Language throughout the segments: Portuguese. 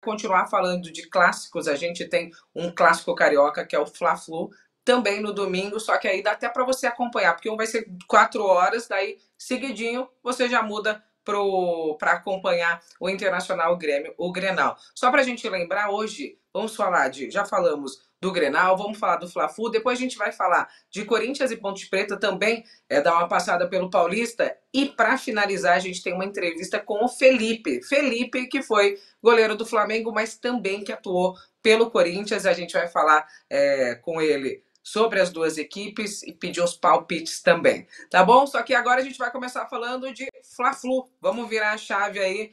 continuar falando de clássicos, a gente tem um clássico carioca que é o Fla-Flu, também no domingo, só que aí dá até para você acompanhar, porque um vai ser quatro horas, daí seguidinho você já muda para acompanhar o Internacional o Grêmio, o Grenal. Só para a gente lembrar, hoje vamos falar de, já falamos do Grenal, vamos falar do Fla-Flu, depois a gente vai falar de Corinthians e Ponte Preta também, é, dar uma passada pelo Paulista e para finalizar a gente tem uma entrevista com o Felipe, Felipe que foi goleiro do Flamengo, mas também que atuou pelo Corinthians, a gente vai falar é, com ele sobre as duas equipes e pedir os palpites também, tá bom? Só que agora a gente vai começar falando de Fla-Flu, vamos virar a chave aí.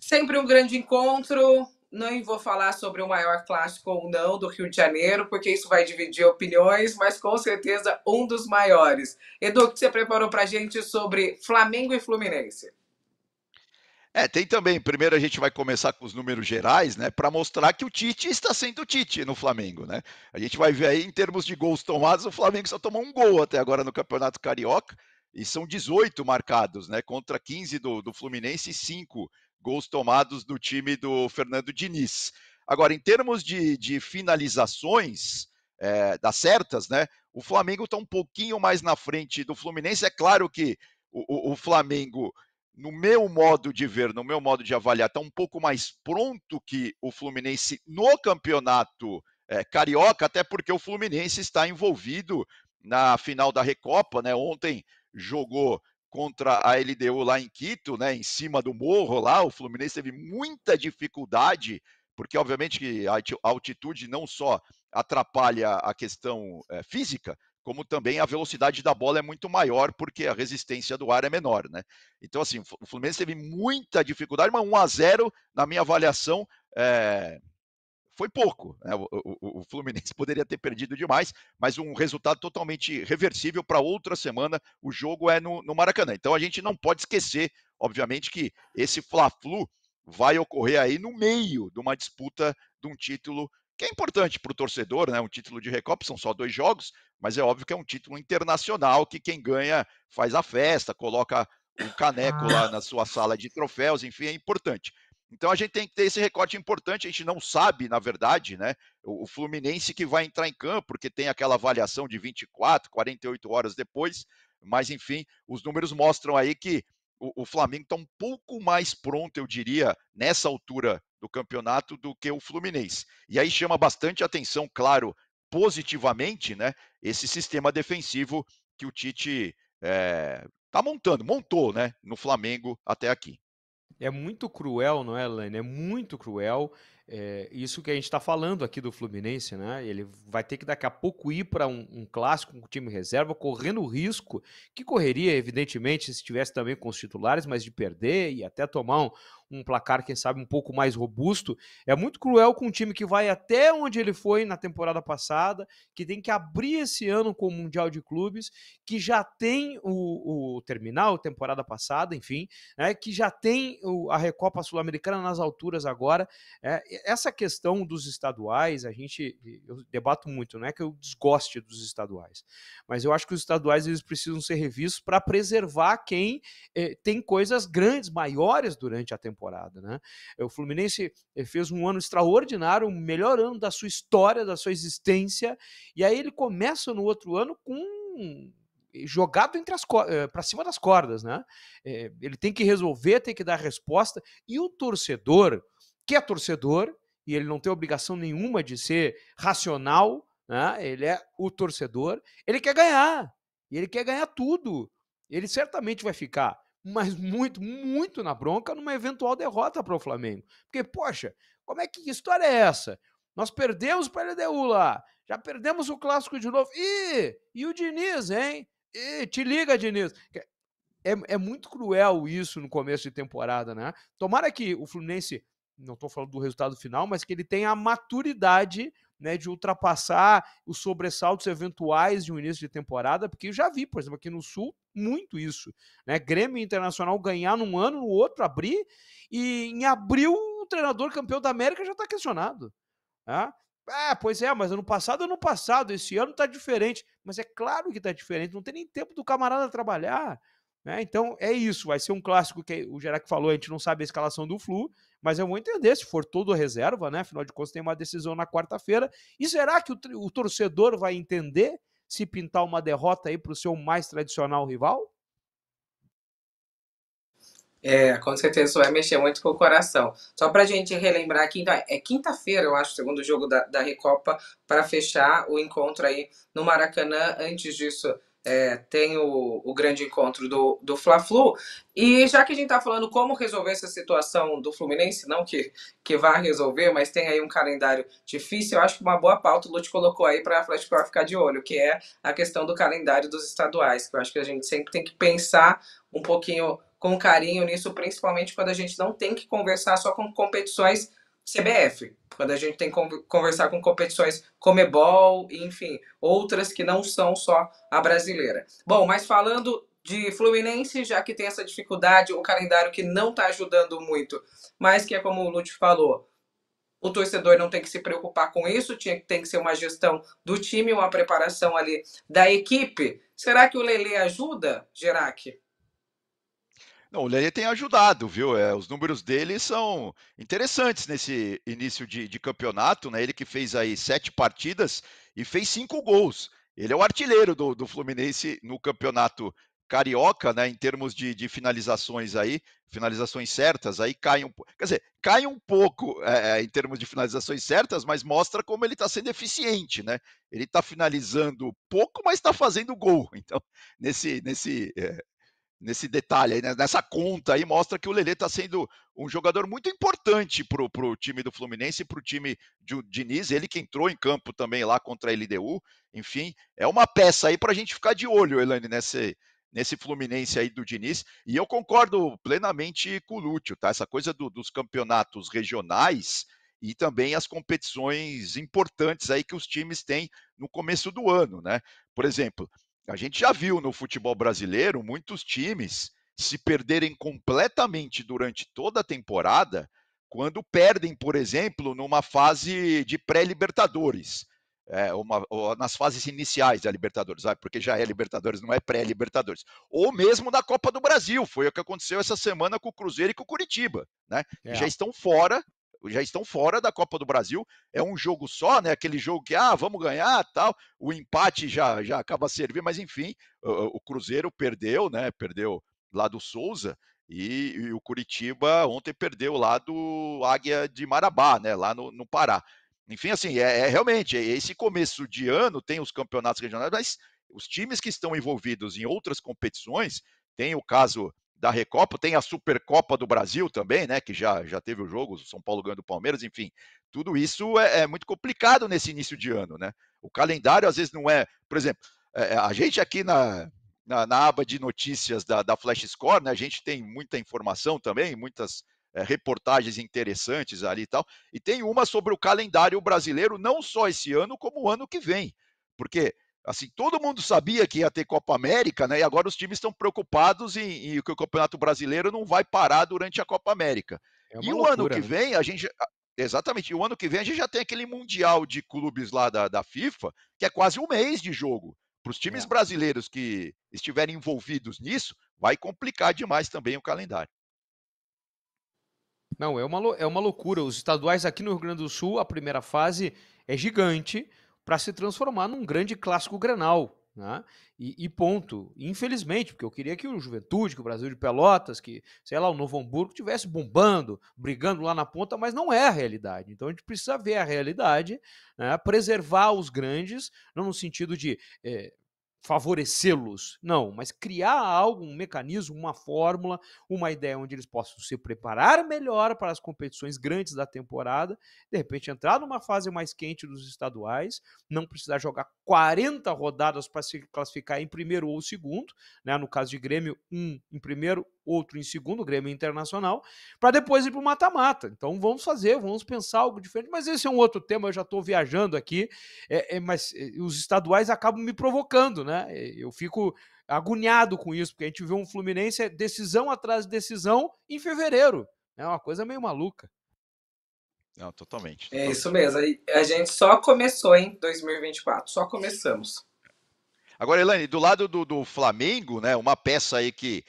Sempre um grande encontro, não vou falar sobre o maior clássico ou não do Rio de Janeiro, porque isso vai dividir opiniões, mas com certeza um dos maiores. Edu, o que você preparou para a gente sobre Flamengo e Fluminense? É, tem também. Primeiro a gente vai começar com os números gerais, né, para mostrar que o Tite está sendo o Tite no Flamengo, né? A gente vai ver aí em termos de gols tomados, o Flamengo só tomou um gol até agora no Campeonato Carioca e são 18 marcados, né, contra 15 do, do Fluminense e 5 gols tomados do time do Fernando Diniz. Agora, em termos de, de finalizações é, das certas, né? O Flamengo está um pouquinho mais na frente do Fluminense. É claro que o, o, o Flamengo no meu modo de ver, no meu modo de avaliar, está um pouco mais pronto que o Fluminense no campeonato é, carioca, até porque o Fluminense está envolvido na final da Recopa, né? Ontem jogou contra a LDU lá em Quito, né, em cima do morro lá, o Fluminense teve muita dificuldade, porque obviamente que a altitude não só atrapalha a questão é, física, como também a velocidade da bola é muito maior, porque a resistência do ar é menor, né? Então, assim, o Fluminense teve muita dificuldade, mas 1 a 0 na minha avaliação, é, foi pouco. Né? O, o, o, Fluminense poderia ter perdido demais, mas um resultado totalmente reversível para outra semana. O jogo é no, no, Maracanã. Então a gente não pode esquecer, obviamente, que esse Fla-Flu vai ocorrer aí no meio de uma disputa de um título que é importante para o torcedor, né? Um título de Recopa são só dois jogos, mas é óbvio que é um título internacional que quem ganha faz a festa, coloca um caneco ah. lá na sua sala de troféus, enfim, é importante. Então a gente tem que ter esse recorte importante. A gente não sabe, na verdade, né? O, Fluminense que vai entrar em campo, porque tem aquela avaliação de 24, 48 horas depois. Mas, enfim, os números mostram aí que o, o Flamengo está um pouco mais pronto, eu diria, nessa altura do campeonato do que o Fluminense. E aí chama bastante atenção, claro, positivamente, né? Esse sistema defensivo que o Tite. É, tá montando, montou, né, no Flamengo até aqui é muito cruel, não é, Elaine? É muito cruel. É, isso que a gente está falando aqui do Fluminense, né? Ele vai ter que daqui a pouco ir para um, um, clássico com um o time reserva, correndo o risco que correria, evidentemente, se estivesse também com os titulares, mas de perder e até tomar um, um placar, quem sabe, um pouco mais robusto, é muito cruel com um time que vai até onde ele foi na temporada passada, que tem que abrir esse ano com o Mundial de Clubes, que já tem o, o terminal, temporada passada, enfim, né, que já tem o, a Recopa Sul-Americana nas alturas agora. É, essa questão dos estaduais, a gente, eu debato muito, não é que eu desgoste dos estaduais, mas eu acho que os estaduais eles precisam ser revistos para preservar quem eh, tem coisas grandes, maiores durante a temporada temporada, né? É, o Fluminense eh, fez um ano extraordinário, o melhor ano da sua história, da sua existência, e aí ele começa no outro ano com eh, jogado entre as eh, para cima das cordas, né? É, ele tem que resolver, tem que dar resposta, e o torcedor, que é torcedor, e ele não tem obrigação nenhuma de ser racional, né? Ele é o torcedor, ele quer ganhar, e ele quer ganhar tudo. Ele certamente vai ficar mas muito, muito na bronca numa eventual derrota para o Flamengo. Porque, poxa, como é que, que história é essa? Nós perdemos para a LDU lá, já perdemos o clássico de novo. Ih, e o Diniz, hein? Ih, te liga, Diniz. É, é muito cruel isso no começo de temporada, né? Tomara que o Fluminense, não estou falando do resultado final, mas que ele tenha a maturidade né, de ultrapassar os sobressaltos eventuais de um início de temporada, porque eu já vi, por exemplo, aqui no Sul, muito isso. Né? Grêmio Internacional ganhar num ano, no outro abrir, e em abril o treinador campeão da América já está questionado. Né? Ah, pois é, mas ano passado, ano passado, esse ano está diferente. Mas é claro que está diferente, não tem nem tempo do camarada trabalhar. Né? Então é isso, vai ser um clássico que o Gerac falou, a gente não sabe a escalação do Flu, mas eu vou entender se for todo reserva, né? Afinal de contas, tem uma decisão na quarta-feira. E será que o, o torcedor vai entender se pintar uma derrota aí para o seu mais tradicional rival? É, com certeza isso vai mexer muito com o coração. Só para a gente relembrar aqui, então, é quinta-feira, eu acho, o segundo jogo da, da Recopa, para fechar o encontro aí no Maracanã. Antes disso, é, tem o, o, grande encontro do, do Fla-Flu. E já que a gente está falando como resolver essa situação do Fluminense, não que, que vá resolver, mas tem aí um calendário difícil, eu acho que uma boa pauta o Lute colocou aí para a Atlético ficar de olho, que é a questão do calendário dos estaduais, que eu acho que a gente sempre tem que pensar um pouquinho com carinho nisso, principalmente quando a gente não tem que conversar só com competições CBF, quando a gente tem que conversar com competições Comebol, enfim, outras que não são só a brasileira. Bom, mas falando de Fluminense, já que tem essa dificuldade, o calendário que não está ajudando muito, mas que é como o Lute falou, o torcedor não tem que se preocupar com isso, tinha, tem que ser uma gestão do time, uma preparação ali da equipe. Será que o Lele ajuda, Gerac? Não, o Lelê tem ajudado, viu? É, os números dele são interessantes nesse início de, de, campeonato, né? Ele que fez aí sete partidas e fez cinco gols. Ele é o artilheiro do, do Fluminense no campeonato carioca, né? Em termos de, de, finalizações aí, finalizações certas, aí cai um Quer dizer, cai um pouco é, é, em termos de finalizações certas, mas mostra como ele está sendo eficiente, né? Ele está finalizando pouco, mas está fazendo gol. Então, nesse, nesse é, nesse detalhe aí, né, nessa conta aí, mostra que o Lelê está sendo um jogador muito importante para o time do Fluminense e para o time de Diniz, ele que entrou em campo também lá contra a LDU, enfim, é uma peça aí para a gente ficar de olho, Elane, nesse, nesse Fluminense aí do Diniz, e eu concordo plenamente com o Lúcio, tá? Essa coisa do, dos campeonatos regionais e também as competições importantes aí que os times têm no começo do ano, né? Por exemplo, a gente já viu no futebol brasileiro muitos times se perderem completamente durante toda a temporada quando perdem, por exemplo, numa fase de pré-Libertadores. É, nas fases iniciais da Libertadores, ah, porque já é Libertadores, não é pré-Libertadores, ou mesmo da Copa do Brasil, foi o que aconteceu essa semana com o Cruzeiro e com o Curitiba, né? É. Já estão fora já estão fora da Copa do Brasil. É um jogo só, né? Aquele jogo que ah, vamos ganhar, tal. O empate já já acaba servindo, mas enfim, o, o Cruzeiro perdeu, né? Perdeu lá do Souza e, e, o Curitiba ontem perdeu lá do Águia de Marabá, né? Lá no, no Pará. Enfim, assim, é, é realmente é, esse começo de ano tem os campeonatos regionais, mas os times que estão envolvidos em outras competições, tem o caso da Recopa, tem a Supercopa do Brasil também, né? Que já, já teve o jogo, o São Paulo ganhando o Palmeiras, enfim. Tudo isso é, é, muito complicado nesse início de ano, né? O calendário às vezes não é. Por exemplo, é, é, a gente aqui na, na, na, aba de notícias da, da Flash Score, né? A gente tem muita informação também, muitas é, reportagens interessantes ali e tal. E tem uma sobre o calendário brasileiro, não só esse ano, como o ano que vem. Porque assim, todo mundo sabia que ia ter Copa América, né? E agora os times estão preocupados em, em que o Campeonato Brasileiro não vai parar durante a Copa América. É e loucura, o ano que né? vem, a gente. Ah, exatamente, e o ano que vem a gente já tem aquele Mundial de clubes lá da, da FIFA, que é quase um mês de jogo. Para os times é. brasileiros que estiverem envolvidos nisso, vai complicar demais também o calendário. Não, é uma, é uma loucura. Os estaduais aqui no Rio Grande do Sul, a primeira fase é gigante para se transformar num grande clássico grenal. Né? E, e, ponto. Infelizmente, porque eu queria que o Juventude, que o Brasil de Pelotas, que, sei lá, o Novo Hamburgo estivesse bombando, brigando lá na ponta, mas não é a realidade. Então a gente precisa ver a realidade, né? preservar os grandes, não no sentido de eh, favorecê-los, não, mas criar algo, um mecanismo, uma fórmula, uma ideia onde eles possam se preparar melhor para as competições grandes da temporada, de repente entrar numa fase mais quente dos estaduais, não precisar jogar 40 rodadas para se classificar em primeiro ou segundo, né? No caso de Grêmio, um em primeiro, outro em segundo, Grêmio Internacional, para depois ir para o mata-mata. Então vamos fazer, vamos pensar algo diferente. Mas esse é um outro tema, eu já estou viajando aqui, é, é, mas é, os estaduais acabam me provocando, né? É, eu fico agoniado com isso, porque a gente viu um Fluminense é decisão atrás de decisão em fevereiro. É uma coisa meio maluca. Não, totalmente. totalmente. É isso mesmo. A gente só começou em 2024, só começamos. Agora, Elaine, do lado do, do Flamengo, né, uma peça aí que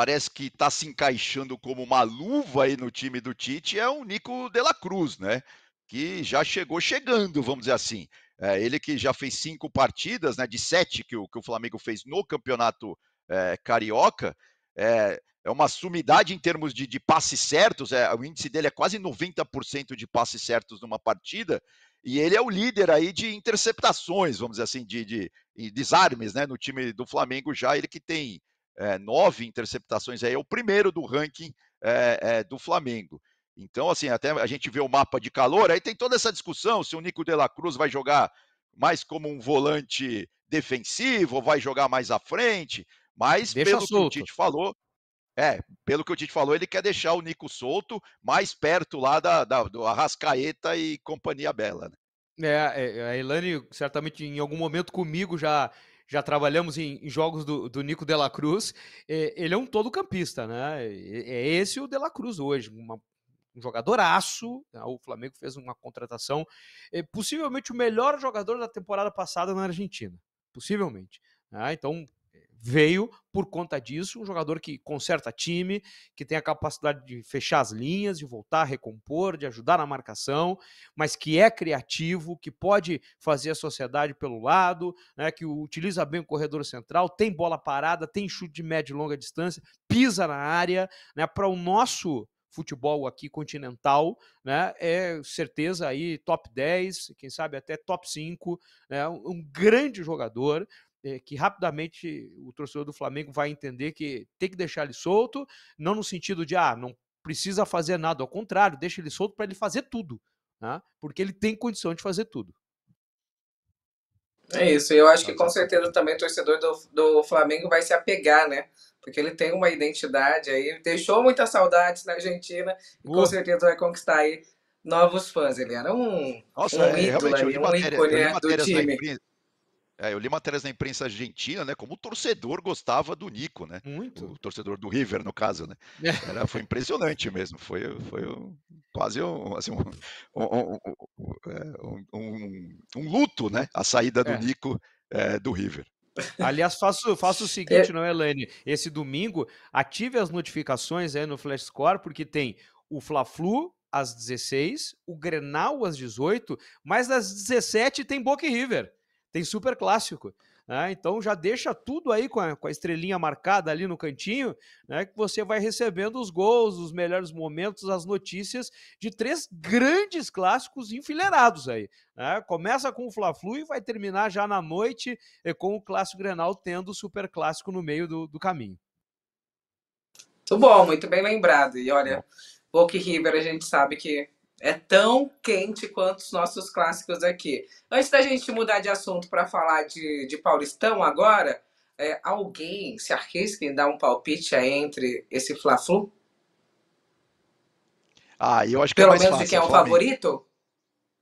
parece que está se encaixando como uma luva aí no time do Tite é o Nico de la Cruz, né? Que já chegou chegando, vamos dizer assim. É, ele que já fez cinco partidas, né? De sete que o, que o Flamengo fez no campeonato é, carioca. É, é uma sumidade em termos de, de passes certos, é, o índice dele é quase 90% de passes certos numa partida, e ele é o líder aí de interceptações, vamos dizer assim, de, de, de desarmes né, no time do Flamengo já, ele que tem é, nove interceptações aí, é o primeiro do ranking é, do Flamengo. Então, assim, até a gente vê o mapa de calor, aí tem toda essa discussão se o Nico de la Cruz vai jogar mais como um volante defensivo, ou vai jogar mais à frente, mas Deixa pelo solto. que o Tite falou, é, pelo que o Tite falou, ele quer deixar o Nico solto mais perto lá da, da do Arrascaeta e companhia bela, né? É, é a Elane certamente em algum momento comigo já já trabalhamos em, em jogos do, do, Nico Dela Cruz, é, ele é um todo-campista, né? É, esse o Dela Cruz hoje, uma, um jogadoraço. Né? O Flamengo fez uma contratação, é, possivelmente o melhor jogador da temporada passada na Argentina, possivelmente. Né? Então veio por conta disso, um jogador que conserta time, que tem a capacidade de fechar as linhas, de voltar a recompor, de ajudar na marcação, mas que é criativo, que pode fazer a sociedade pelo lado, né, que utiliza bem o corredor central, tem bola parada, tem chute de média e longa distância, pisa na área, né, para o nosso futebol aqui continental, né? É certeza aí top 10, quem sabe até top 5, né? Um grande jogador, é, que rapidamente o torcedor do Flamengo vai entender que tem que deixar ele solto, não no sentido de, ah, não precisa fazer nada, ao contrário, deixa ele solto para ele fazer tudo, né? porque ele tem condição de fazer tudo. É isso, e eu acho que com é certeza também o torcedor do, do Flamengo vai se apegar, né? Porque ele tem uma identidade aí, deixou muitas saudades na Argentina e Boa. com certeza vai conquistar aí novos fãs. Ele era um, Nossa, um é, ídolo, aí, um ícone né, do time. É, eu li matérias na imprensa argentina, né? Como o torcedor gostava do Nico, né? Muito. O torcedor do River, no caso, né? É. Era, foi impressionante mesmo. Foi, foi um, quase um, assim, um, um, luto, né? A saída do é. Nico é, do River. Aliás, faço, faço o é. seguinte, não é, Elaine? Esse domingo, ative as notificações aí no Flash Score, porque tem o Fla-Flu, às 16, o Grenal às 18, mas às 17 tem Boca e River tem super clássico. Né? Então já deixa tudo aí com a, com a, estrelinha marcada ali no cantinho, né? que você vai recebendo os gols, os melhores momentos, as notícias de três grandes clássicos enfileirados aí. Né? Começa com o Fla-Flu e vai terminar já na noite eh, com o Clássico Grenal tendo o super clássico no meio do, do caminho. Muito bom, muito bem lembrado. E olha, Boca e River a gente sabe que é tão quente quanto os nossos clássicos aqui. Antes da gente mudar de assunto para falar de, de Paulistão agora, é, alguém se arrisca em dar um palpite aí entre esse Fla-Flu? Ah, eu acho que é Pelo é mais menos fácil, quem é o Flamengo. favorito?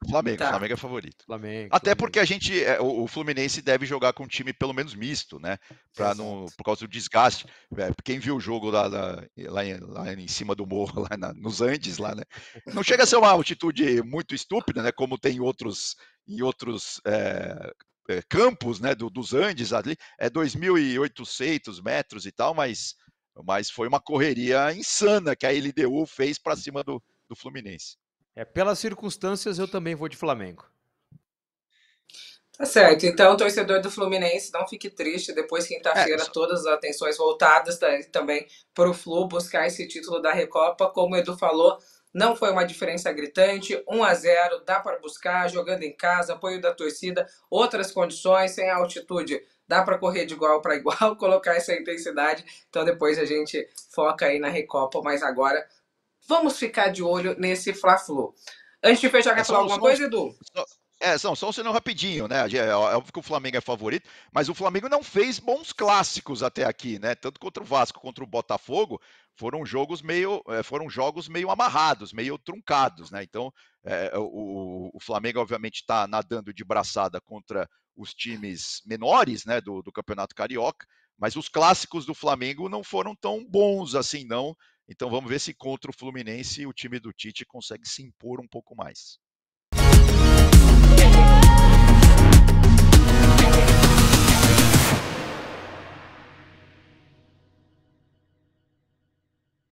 Flamengo, tá. Flamengo é favorito. Flamengo, Até Flamengo. porque a gente, é, o, Fluminense deve jogar com um time pelo menos misto, né? Pra não, por causa do desgaste. É, quem viu o jogo lá, lá, lá, em, lá em, cima do morro, lá na, nos Andes, lá, né? Não chega a ser uma altitude muito estúpida, né? Como tem outros, em outros é, é, campos, né? Do, dos Andes ali, é 2.800 metros e tal, mas, mas foi uma correria insana que a LDU fez para cima do, do Fluminense. É, pelas circunstâncias, eu também vou de Flamengo. Tá certo. Então, torcedor do Fluminense, não fique triste. Depois, quinta-feira, é, todas as atenções voltadas né, também para o Flu buscar esse título da Recopa. Como o Edu falou, não foi uma diferença gritante. 1 a 0 dá para buscar, jogando em casa, apoio da torcida, outras condições, sem altitude dá para correr de igual para igual, colocar essa intensidade. Então depois a gente foca aí na Recopa, mas agora Vamos ficar de olho nesse Fla-Flu. Antes de fechar, quer é falar alguma coisa, Edu? é, são, só um sinal rapidinho, né? É, é óbvio que o Flamengo é favorito, mas o Flamengo não fez bons clássicos até aqui, né? Tanto contra o Vasco contra o Botafogo, foram jogos meio, é, foram jogos meio amarrados, meio truncados, né? Então, é, o, o, Flamengo, obviamente, está nadando de braçada contra os times menores, né, do, do Campeonato Carioca, mas os clássicos do Flamengo não foram tão bons assim, não. Então vamos ver se contra o Fluminense o time do Tite consegue se impor um pouco mais.